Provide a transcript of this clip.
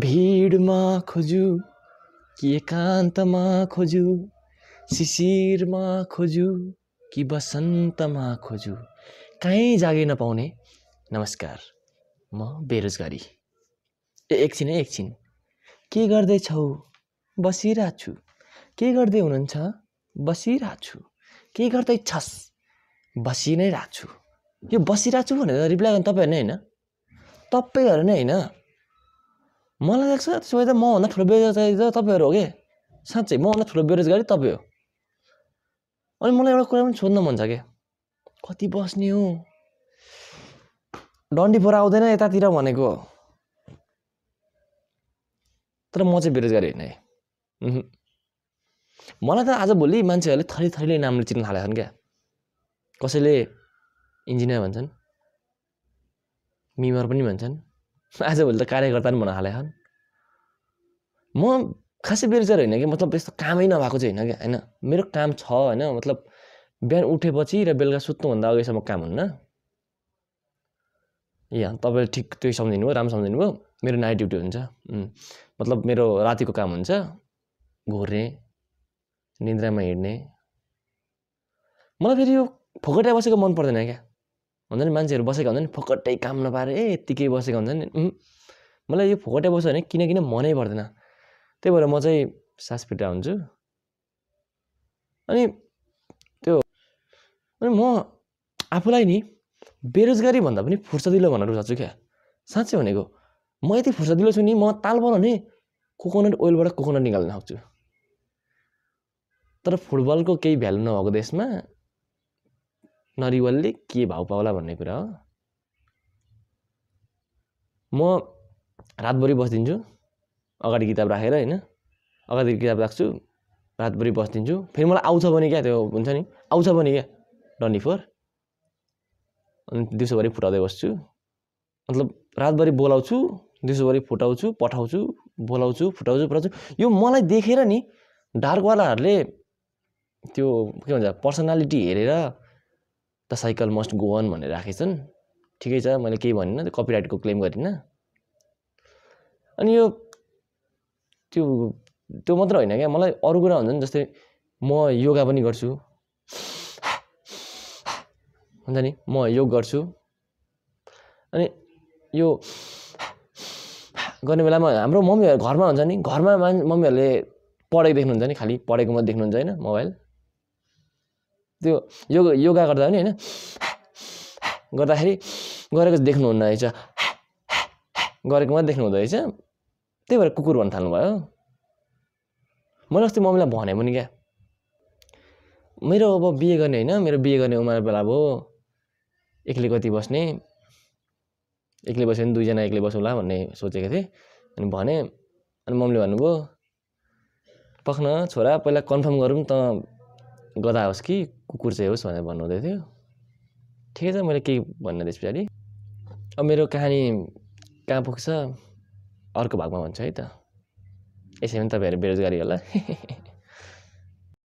भिडमा खोजु कि एकान्तमा खोजु शिशिरमा खोजु कि बसन्तमा खोजु कहीँ जागिर नपाउने नमस्कार म बेरोजगारी ए एकछिन है एकछिन के गर्दैछौ बसिरहेको छु के गर्दै हुनुहुन्छ बसिरहेको छु के गर्दैछस् बसि नै रहेको छु यो बसिरहेको छु भनेर रिप्लाई गर्नु तपाईँहरू नै होइन तपाईँहरू नै होइन मलाई लाग्छ त्यसो भए त मभन्दा ठुलो बेरोजगारी त तपाईँहरू हो कि साँच्चै मभन्दा ठुलो बेरोजगारी तपाईँ हो अनि मलाई एउटा कुरा पनि सोध्न मन छ क्या कति बस्ने हो डन्डीपोरा आउँदैन यतातिर भनेको तर म चाहिँ बेरोजगारी होइन है मलाई त आजभोलि मान्छेहरूले थरी थरीले नामले चिन्न थालेको छन् क्या कसैले इन्जिनियर भन्छन् मिमर पनि भन्छन् आजभोलि त कार्यकर्ता पनि भन्न हालेको छन् म खासै बेरोजगार होइन कि मतलब यस्तो कामै नभएको चाहिँ होइन कि होइन मेरो काम छ होइन मतलब बिहान उठेपछि र बेलुका सुत्नुभन्दा अघिसम्म काम हुन्न यहाँ तपाईँले ठिक त्यही सम्झिनु भयो राम्रो सम्झिनु भयो मेरो नाइट ड्युटी हुन्छ मतलब मेरो रातिको काम हुन्छ घोर्ने निन्द्रामा हिँड्ने मलाई फेरि यो फोकटा बसेको मन पर्दैन क्या हुन्छ नि मान्छेहरू बसेको हुन्छ नि फोकटै काम नपाएर ए यत्तिकै बसेको हुन्छ नि मलाई यो फोकटै बस्यो भने किन किन मनै पर्दैन त्यही भएर म चाहिँ सास फिटा हुन्छु अनि त्यो अनि म आफूलाई नि बेरोजगारी भन्दा पनि फुर्सदिलो भनेर रुचाउँछु क्या साँच्चै भनेको म यति फुर्सदिलो छु नि म तालबाट बनाउने कोकोनट ओइलबाट कोकोनट निकाल्न सक्छु तर फुटबलको केही भ्यालु नभएको देशमा नरिवलले के भाउ पाउला भन्ने कुरा हो म रातभरि बसिदिन्छु अगाडि किताब राखेर होइन अगाडि किताब राख्छु रातभरि बसिदिन्छु फेरि मलाई आउँछ भने क्या त्यो हुन्छ नि आउँछ भने क्या ट्वेन्टी फोर अनि दिउँसोभरि फुटाउँदै बस्छु मतलब रातभरि बोलाउँछु दिउँसोभरि फुटाउँछु पठाउँछु बोलाउँछु फुटाउँछु पठाउँछु यो मलाई देखेर नि डार्कवालाहरूले त्यो के भन्छ पर्सनालिटी हेरेर the cycle must go on भनेर राखेछन् ठिकै छ मैले केही भनिनँ त्यो कपिराइटको क्लेम गरिनँ अनि यो त्यो त्यो मात्र होइन क्या मलाई अरू कुरा हुन्छ नि जस्तै म योगा पनि गर्छु हुन्छ नि म योग गर्छु अनि यो गर्ने बेलामा हाम्रो मम्मीहरू घरमा हुन्छ नि घरमा मान मम्मीहरूले पढेको देख्नुहुन्छ नि खालि पढेको मात्रै देख्नुहुन्छ होइन मोबाइल त्यो योग योगा गर्दा पनि होइन गर्दाखेरि गरेको देख्नुहुन्न रहेछ गरेको मात्रै देख्नु हुँदो रहेछ त्यही भएर कुकुर भन्नु थाल्नुभयो मैले अस्ति मम्मीलाई भने पनि क्या मेरो अब बिहे गर्ने होइन मेरो बिहे गर्ने उमेर बेला भयो एक्लै कति बस्ने एक्लै बस्यो भने दुईजना एक्लै बसौँला भन्ने सोचेको थिएँ अनि भने अनि मम्मीले भन्नुभयो पख्न छोरा पहिला कन्फर्म गरौँ त गदा होस् कि कुकुर चाहिँ होस् भनेर भन्नुहुँदै थियो ठिकै छ मैले केही भन्न त्यस पछाडि अब मेरो कहानी कहाँ पुग्छ अर्को भागमा भन्छु है त यसै पनि तपाईँहरू बेरोजगारी होला